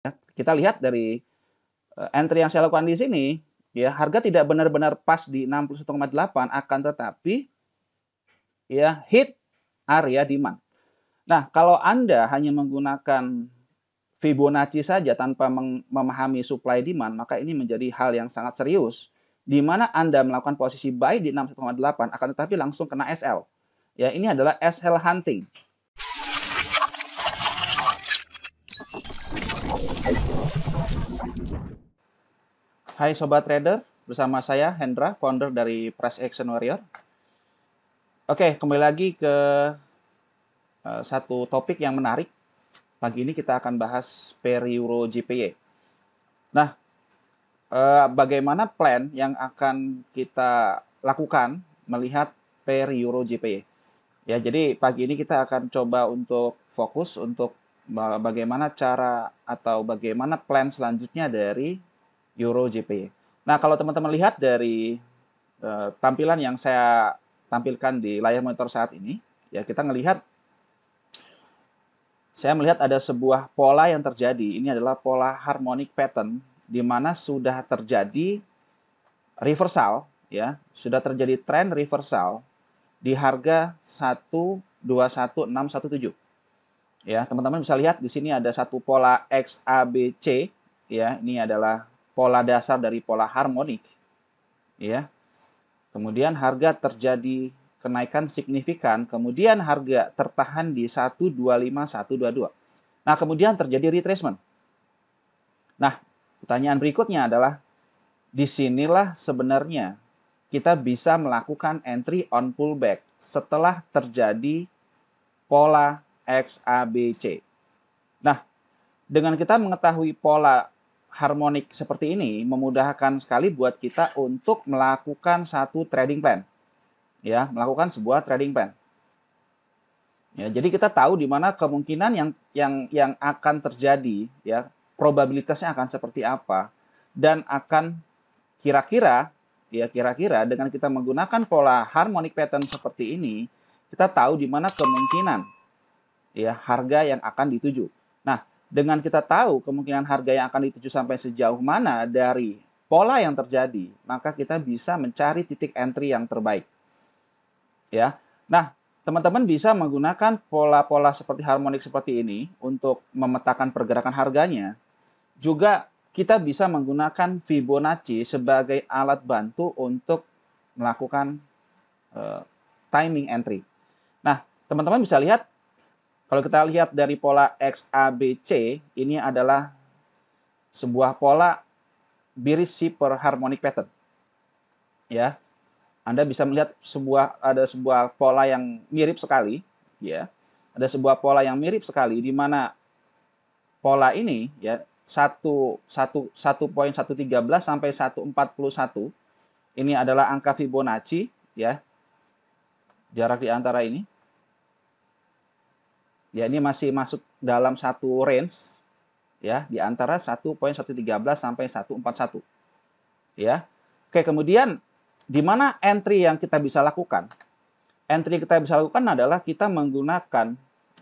Ya, kita lihat dari eh, entry yang saya lakukan di sini, ya harga tidak benar-benar pas di 61,8 akan tetapi ya hit area demand. Nah, kalau Anda hanya menggunakan Fibonacci saja tanpa memahami supply demand, maka ini menjadi hal yang sangat serius di mana Anda melakukan posisi buy di 61,8 akan tetapi langsung kena SL. Ya, ini adalah SL hunting. Hai Sobat Trader, bersama saya Hendra, founder dari Press Action Warrior. Oke, kembali lagi ke uh, satu topik yang menarik. Pagi ini kita akan bahas per euro GPY. Nah, uh, bagaimana plan yang akan kita lakukan melihat per euro GPY? Ya, jadi pagi ini kita akan coba untuk fokus untuk bagaimana cara atau bagaimana plan selanjutnya dari Euro JP. Nah, kalau teman-teman lihat dari uh, tampilan yang saya tampilkan di layar monitor saat ini, ya kita melihat saya melihat ada sebuah pola yang terjadi. Ini adalah pola harmonic pattern di mana sudah terjadi reversal ya, sudah terjadi trend reversal di harga 121617 Ya, teman-teman bisa lihat di sini ada satu pola XABC ya. Ini adalah pola dasar dari pola harmonik. Ya. Kemudian harga terjadi kenaikan signifikan, kemudian harga tertahan di dua. Nah, kemudian terjadi retracement. Nah, pertanyaan berikutnya adalah disinilah sebenarnya kita bisa melakukan entry on pullback setelah terjadi pola X, A, B, C. Nah, dengan kita mengetahui pola harmonik seperti ini memudahkan sekali buat kita untuk melakukan satu trading plan. Ya, melakukan sebuah trading plan. Ya, jadi kita tahu di mana kemungkinan yang yang yang akan terjadi, ya, probabilitasnya akan seperti apa dan akan kira-kira ya kira-kira dengan kita menggunakan pola harmonic pattern seperti ini, kita tahu di mana kemungkinan ya harga yang akan dituju. Nah, dengan kita tahu kemungkinan harga yang akan dituju sampai sejauh mana dari pola yang terjadi, maka kita bisa mencari titik entry yang terbaik. Ya. Nah, teman-teman bisa menggunakan pola-pola seperti harmonik seperti ini untuk memetakan pergerakan harganya. Juga kita bisa menggunakan Fibonacci sebagai alat bantu untuk melakukan uh, timing entry. Nah, teman-teman bisa lihat kalau kita lihat dari pola XABC, ini adalah sebuah pola birisi per harmonic pattern. Ya. Anda bisa melihat sebuah ada sebuah pola yang mirip sekali, ya. Ada sebuah pola yang mirip sekali di mana pola ini ya satu satu satu poin satu sampai 141. ini adalah angka Fibonacci ya jarak di antara ini ya ini masih masuk dalam satu range ya di antara 1.113 sampai 141 ya oke kemudian di mana entry yang kita bisa lakukan entry yang kita bisa lakukan adalah kita menggunakan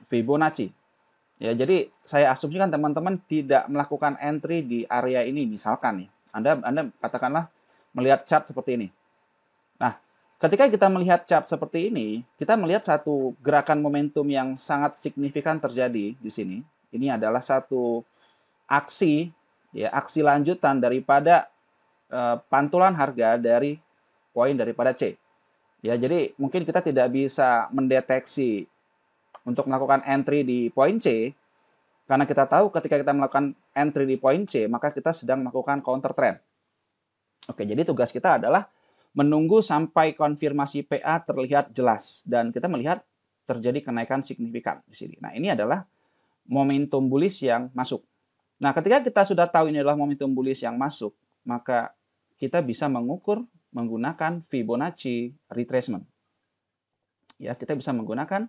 Fibonacci ya jadi saya asumsikan teman-teman tidak melakukan entry di area ini misalkan nih Anda Anda katakanlah melihat chart seperti ini nah Ketika kita melihat cap seperti ini, kita melihat satu gerakan momentum yang sangat signifikan terjadi di sini. Ini adalah satu aksi ya, aksi lanjutan daripada uh, pantulan harga dari poin daripada C. Ya, jadi mungkin kita tidak bisa mendeteksi untuk melakukan entry di poin C karena kita tahu ketika kita melakukan entry di poin C, maka kita sedang melakukan counter trend. Oke, jadi tugas kita adalah menunggu sampai konfirmasi PA terlihat jelas dan kita melihat terjadi kenaikan signifikan di sini. Nah, ini adalah momentum bullish yang masuk. Nah, ketika kita sudah tahu ini adalah momentum bullish yang masuk, maka kita bisa mengukur menggunakan Fibonacci retracement. Ya, kita bisa menggunakan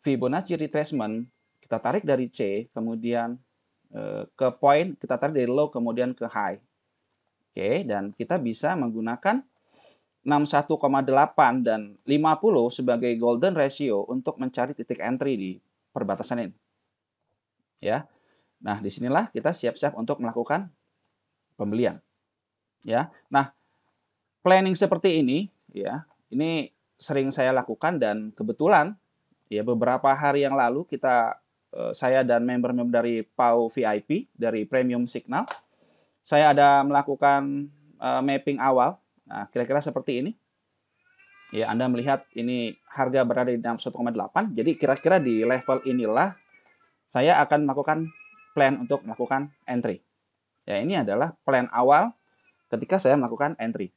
Fibonacci retracement, kita tarik dari C, kemudian eh, ke point, kita tarik dari low kemudian ke high. Oke, dan kita bisa menggunakan 61,8 dan 50 sebagai golden ratio untuk mencari titik entry di perbatasan ini. Ya. Nah, disinilah kita siap-siap untuk melakukan pembelian. Ya. Nah, planning seperti ini ya, ini sering saya lakukan dan kebetulan ya beberapa hari yang lalu kita eh, saya dan member-member dari PAU VIP dari Premium Signal saya ada melakukan eh, mapping awal Nah, kira-kira seperti ini. Ya, Anda melihat ini harga berada di dalam 1,8. Jadi kira-kira di level inilah saya akan melakukan plan untuk melakukan entry. Ya, ini adalah plan awal ketika saya melakukan entry.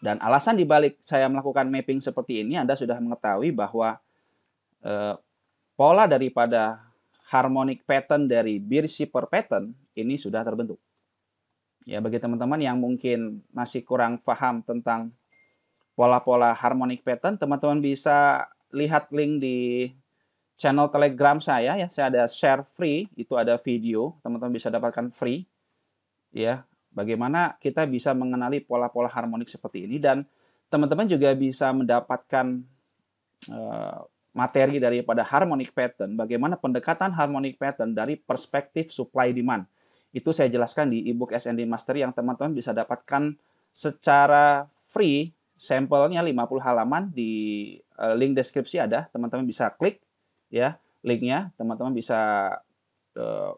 Dan alasan dibalik saya melakukan mapping seperti ini, Anda sudah mengetahui bahwa eh, pola daripada harmonic pattern dari Beer pattern ini sudah terbentuk. Ya, bagi teman-teman yang mungkin masih kurang paham tentang pola-pola harmonic pattern, teman-teman bisa lihat link di channel Telegram saya ya. Saya ada share free, itu ada video, teman-teman bisa dapatkan free. Ya, bagaimana kita bisa mengenali pola-pola harmonik seperti ini dan teman-teman juga bisa mendapatkan uh, materi daripada harmonic pattern, bagaimana pendekatan harmonic pattern dari perspektif supply demand. Itu saya jelaskan di ebook SND Master yang teman-teman bisa dapatkan secara free sampelnya 50 halaman di eh, link deskripsi ada, teman-teman bisa klik ya linknya, teman-teman bisa uh,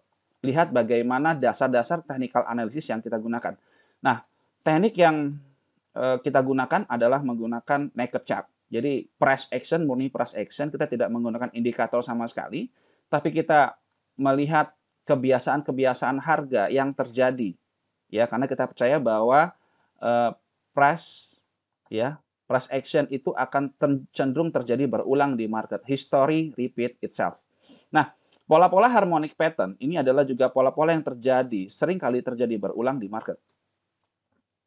lihat bagaimana dasar-dasar technical analysis yang kita gunakan. Nah, teknik yang uh, kita gunakan adalah menggunakan naked chart. Jadi price action murni price action kita tidak menggunakan indikator sama sekali, tapi kita melihat kebiasaan-kebiasaan harga yang terjadi ya karena kita percaya bahwa uh, price ya price action itu akan ten, cenderung terjadi berulang di market history repeat itself nah pola-pola harmonic pattern ini adalah juga pola-pola yang terjadi sering kali terjadi berulang di market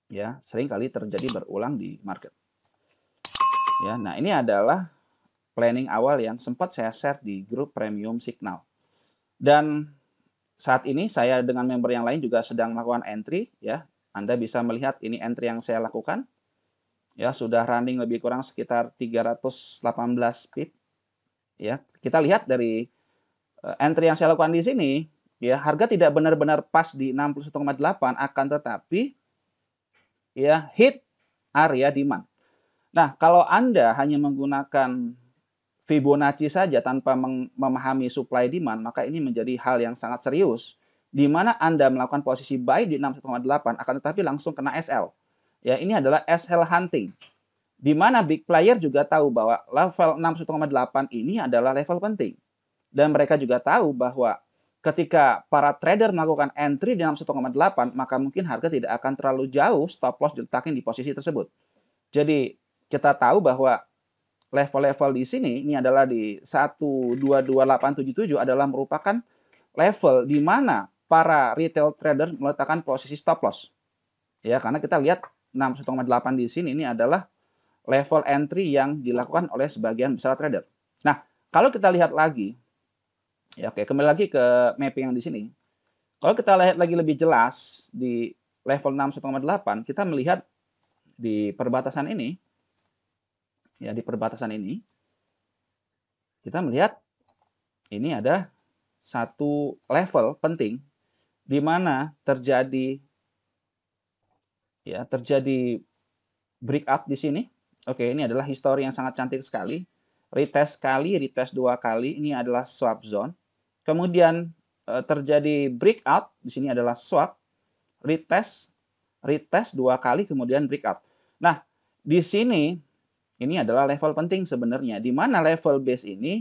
ya sering kali terjadi berulang di market ya nah ini adalah planning awal yang sempat saya share di grup premium signal dan saat ini saya dengan member yang lain juga sedang melakukan entry ya. Anda bisa melihat ini entry yang saya lakukan. Ya, sudah running lebih kurang sekitar 318 pip. Ya, kita lihat dari eh, entry yang saya lakukan di sini, ya, harga tidak benar-benar pas di 61,8 akan tetapi ya hit area demand. Nah, kalau Anda hanya menggunakan Fibonacci saja tanpa memahami supply demand, maka ini menjadi hal yang sangat serius. Di mana Anda melakukan posisi buy di 61,8 akan tetapi langsung kena SL. Ya, ini adalah SL hunting. Di mana big player juga tahu bahwa level 61,8 ini adalah level penting. Dan mereka juga tahu bahwa ketika para trader melakukan entry di 61,8 maka mungkin harga tidak akan terlalu jauh stop loss diletakkan di posisi tersebut. Jadi kita tahu bahwa level-level di sini ini adalah di 122877 adalah merupakan level di mana para retail trader meletakkan posisi stop loss. Ya, karena kita lihat 6,8 di sini ini adalah level entry yang dilakukan oleh sebagian besar trader. Nah, kalau kita lihat lagi ya oke kembali lagi ke mapping yang di sini. Kalau kita lihat lagi lebih jelas di level 6,8 kita melihat di perbatasan ini ya di perbatasan ini, kita melihat ini ada satu level penting di mana terjadi ya terjadi breakout di sini. Oke, ini adalah histori yang sangat cantik sekali. Retest kali, retest dua kali, ini adalah swap zone. Kemudian eh, terjadi breakout, di sini adalah swap, retest, retest dua kali, kemudian breakout. Nah, di sini ini adalah level penting sebenarnya di mana level base ini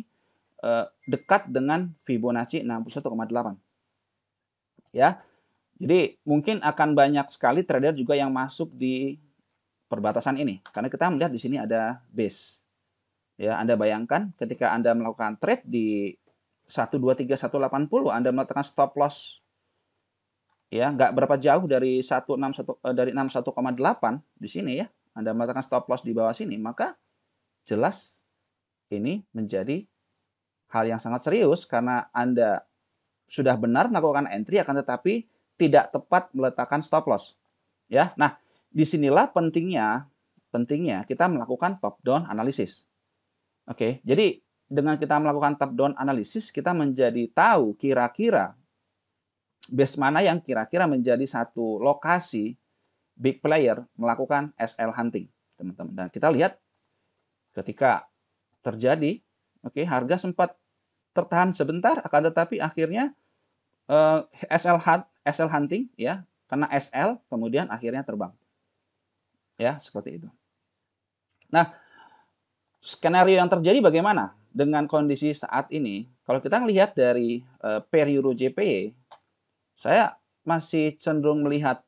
uh, dekat dengan Fibonacci 61,8. Ya. Jadi mungkin akan banyak sekali trader juga yang masuk di perbatasan ini karena kita melihat di sini ada base. Ya, Anda bayangkan ketika Anda melakukan trade di 123180 Anda meletakkan stop loss ya nggak berapa jauh dari 161 eh, dari 61,8 di sini ya anda meletakkan stop loss di bawah sini, maka jelas ini menjadi hal yang sangat serius karena Anda sudah benar melakukan entry akan tetapi tidak tepat meletakkan stop loss. Ya. Nah, disinilah pentingnya pentingnya kita melakukan top down analisis. Oke, jadi dengan kita melakukan top down analisis kita menjadi tahu kira-kira base mana yang kira-kira menjadi satu lokasi big player melakukan SL hunting, teman-teman. Dan kita lihat ketika terjadi, oke, okay, harga sempat tertahan sebentar, akan tetapi akhirnya uh, eh, SL hunt, SL hunting, ya, karena SL kemudian akhirnya terbang, ya, seperti itu. Nah, skenario yang terjadi bagaimana dengan kondisi saat ini? Kalau kita lihat dari uh, eh, per Euro JPY, saya masih cenderung melihat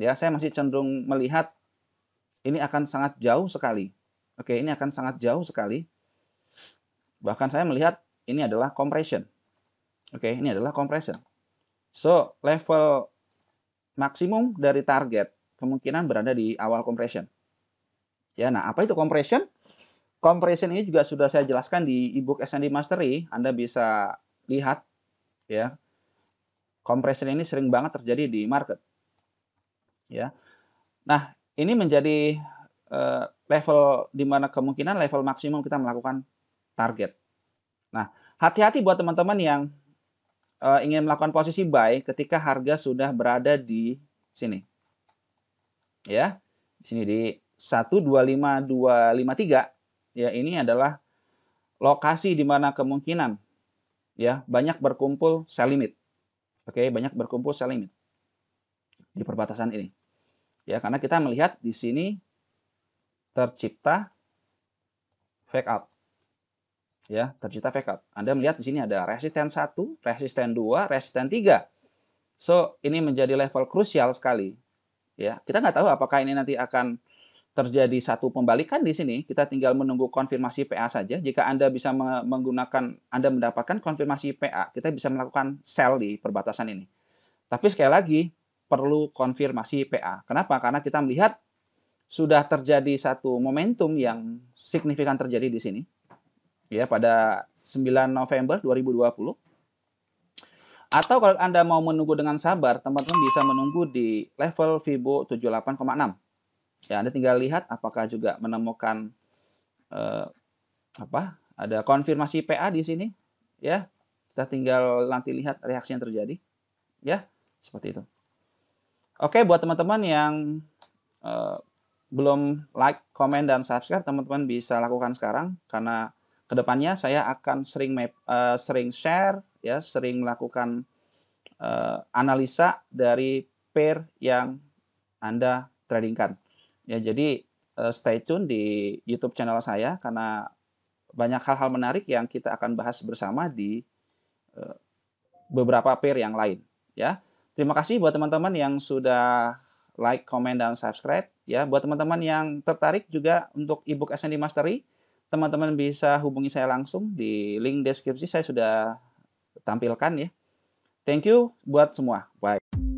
ya saya masih cenderung melihat ini akan sangat jauh sekali. Oke, ini akan sangat jauh sekali. Bahkan saya melihat ini adalah compression. Oke, ini adalah compression. So, level maksimum dari target kemungkinan berada di awal compression. Ya, nah apa itu compression? Compression ini juga sudah saya jelaskan di ebook SND Mastery, Anda bisa lihat ya. Compression ini sering banget terjadi di market ya. Nah, ini menjadi uh, level di mana kemungkinan level maksimum kita melakukan target. Nah, hati-hati buat teman-teman yang uh, ingin melakukan posisi buy ketika harga sudah berada di sini. Ya. Di sini di 125253 ya ini adalah lokasi di mana kemungkinan ya banyak berkumpul sell limit. Oke, banyak berkumpul sell limit di perbatasan ini. Ya, karena kita melihat di sini tercipta fake out. Ya, tercipta fake out. Anda melihat di sini ada resisten 1, resisten 2, resisten 3. So, ini menjadi level krusial sekali. Ya, kita nggak tahu apakah ini nanti akan terjadi satu pembalikan di sini, kita tinggal menunggu konfirmasi PA saja. Jika Anda bisa menggunakan, Anda mendapatkan konfirmasi PA, kita bisa melakukan sell di perbatasan ini. Tapi sekali lagi, perlu konfirmasi PA. Kenapa? Karena kita melihat sudah terjadi satu momentum yang signifikan terjadi di sini. Ya, pada 9 November 2020. Atau kalau Anda mau menunggu dengan sabar, teman-teman bisa menunggu di level Fibo 78,6. Ya, Anda tinggal lihat apakah juga menemukan eh, apa? Ada konfirmasi PA di sini, ya. Kita tinggal nanti lihat reaksi yang terjadi. Ya, seperti itu. Oke, buat teman-teman yang uh, belum like, comment, dan subscribe, teman-teman bisa lakukan sekarang karena kedepannya saya akan sering map, uh, sering share, ya, sering melakukan uh, analisa dari pair yang anda tradingkan. Ya, jadi uh, stay tune di YouTube channel saya karena banyak hal-hal menarik yang kita akan bahas bersama di uh, beberapa pair yang lain. Ya. Terima kasih buat teman-teman yang sudah like, comment, dan subscribe. Ya, buat teman-teman yang tertarik juga untuk ebook SND Mastery, teman-teman bisa hubungi saya langsung di link deskripsi saya sudah tampilkan ya. Thank you buat semua. Bye.